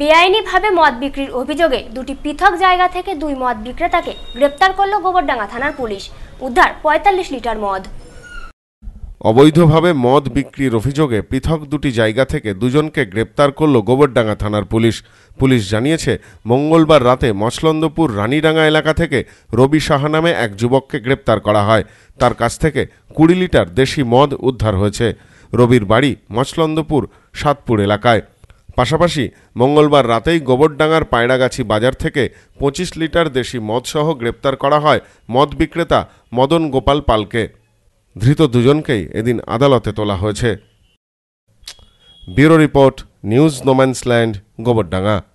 বেআইনিভাবে মদ বিক্রির অভিযোগে দুটি পৃথক জায়গা থেকে দুই মদ বিক্রেতাকে গ্রেপ্তার করল গোবরডাঙ্গা থানার পুলিশ উদ্ধার ৪৫ লিটার মদ অবৈধভাবে মদ বিক্রির অভিযোগে পৃথক দুটি জায়গা থেকে দুজনকে গ্রেপ্তার করল গোবরডাঙ্গা থানার পুলিশ পুলিশ জানিয়েছে মঙ্গলবার রাতে মছলন্দপুর রানীডাঙ্গা এলাকা থেকে রবি সাহা নামে এক যুবককে গ্রেপ্তার করা হয় তার কাছ থেকে কুড়ি লিটার দেশি মদ উদ্ধার হয়েছে রবির বাড়ি মছলন্দপুর সাতপুর এলাকায় পাশাপাশি মঙ্গলবার রাতেই গোবরডাঙ্গার পায়রাগাছি বাজার থেকে পঁচিশ লিটার দেশি মদসহ গ্রেপ্তার করা হয় মদ বিক্রেতা মদন গোপাল পালকে ধৃত দুজনকেই এদিন আদালতে তোলা হয়েছে bureau report news no man's land Gobardanga